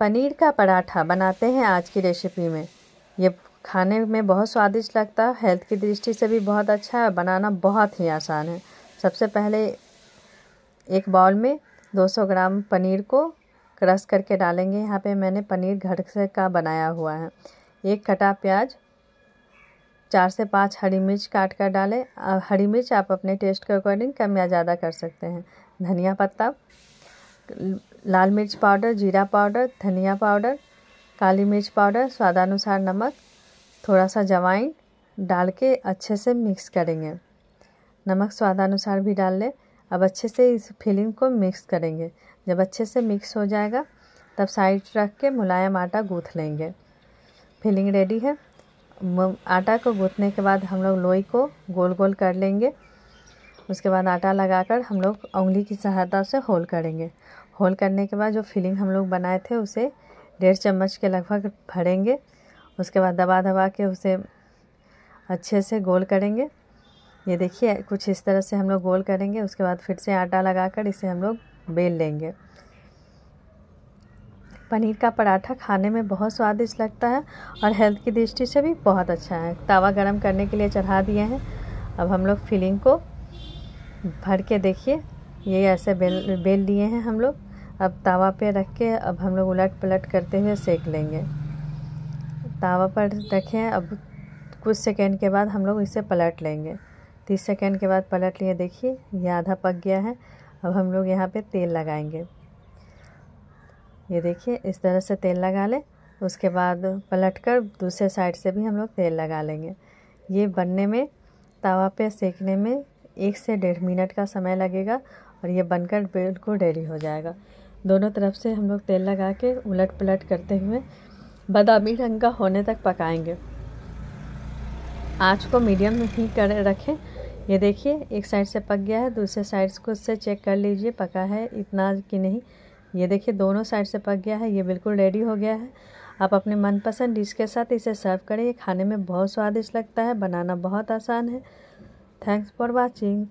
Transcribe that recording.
पनीर का पराठा बनाते हैं आज की रेसिपी में ये खाने में बहुत स्वादिष्ट लगता है हेल्थ की दृष्टि से भी बहुत अच्छा है बनाना बहुत ही आसान है सबसे पहले एक बाउल में 200 ग्राम पनीर को क्रश करके डालेंगे यहाँ पे मैंने पनीर घर से का बनाया हुआ है एक कटा प्याज चार से पाँच हरी मिर्च काट कर डालें हरी मिर्च आप अपने टेस्ट के अकॉर्डिंग कम या ज़्यादा कर सकते हैं धनिया पत्ता लाल मिर्च पाउडर जीरा पाउडर धनिया पाउडर काली मिर्च पाउडर स्वादानुसार नमक थोड़ा सा जवाइन डाल के अच्छे से मिक्स करेंगे नमक स्वादानुसार भी डाल लें अब अच्छे से इस फिलिंग को मिक्स करेंगे जब अच्छे से मिक्स हो जाएगा तब साइड रख के मुलायम आटा गूँथ लेंगे फिलिंग रेडी है आटा को गूँथने के बाद हम लोग लोई को गोल गोल कर लेंगे उसके बाद आटा लगाकर हम लोग उंगली की सहायता से होल करेंगे होल करने के बाद जो फिलिंग हम लोग बनाए थे उसे डेढ़ चम्मच के लगभग भरेंगे उसके बाद दबा दबा के उसे अच्छे से गोल करेंगे ये देखिए कुछ इस तरह से हम लोग गोल करेंगे उसके बाद फिर से आटा लगाकर इसे हम लोग बेल लेंगे पनीर का पराठा खाने में बहुत स्वादिष्ट लगता है और हेल्थ की दृष्टि से भी बहुत अच्छा है तावा गर्म करने के लिए चढ़ा दिए हैं अब हम लोग फिलिंग को भर के देखिए ये ऐसे बेल बेल लिए हैं हम लोग अब तावा पे रख के अब हम लोग उलट पलट करते हुए सेक लेंगे तावा पर रखें अब कुछ सेकेंड के बाद हम लोग इसे पलट लेंगे तीस सेकेंड के बाद पलट लिए देखिए यह आधा पक गया है अब हम लोग यहाँ पे तेल लगाएंगे ये देखिए इस तरह से तेल लगा लें उसके बाद पलट कर दूसरे साइड से भी हम लोग तेल लगा लेंगे ये बनने में तवा पे सेकने में एक से डेढ़ मिनट का समय लगेगा और ये बनकर बिल्कुल रेडी हो जाएगा दोनों तरफ से हम लोग तेल लगा के उलट पलट करते हुए बादामी रंग का होने तक पकाएंगे आँच को मीडियम ही कर रखें ये देखिए एक साइड से पक गया है दूसरे साइड को से चेक कर लीजिए पका है इतना कि नहीं ये देखिए दोनों साइड से पक गया है ये बिल्कुल रेडी हो गया है आप अपने मनपसंद डिश के साथ इसे सर्व करें ये खाने में बहुत स्वादिष्ट लगता है बनाना बहुत आसान है थैंक्स फॉर वॉचिंग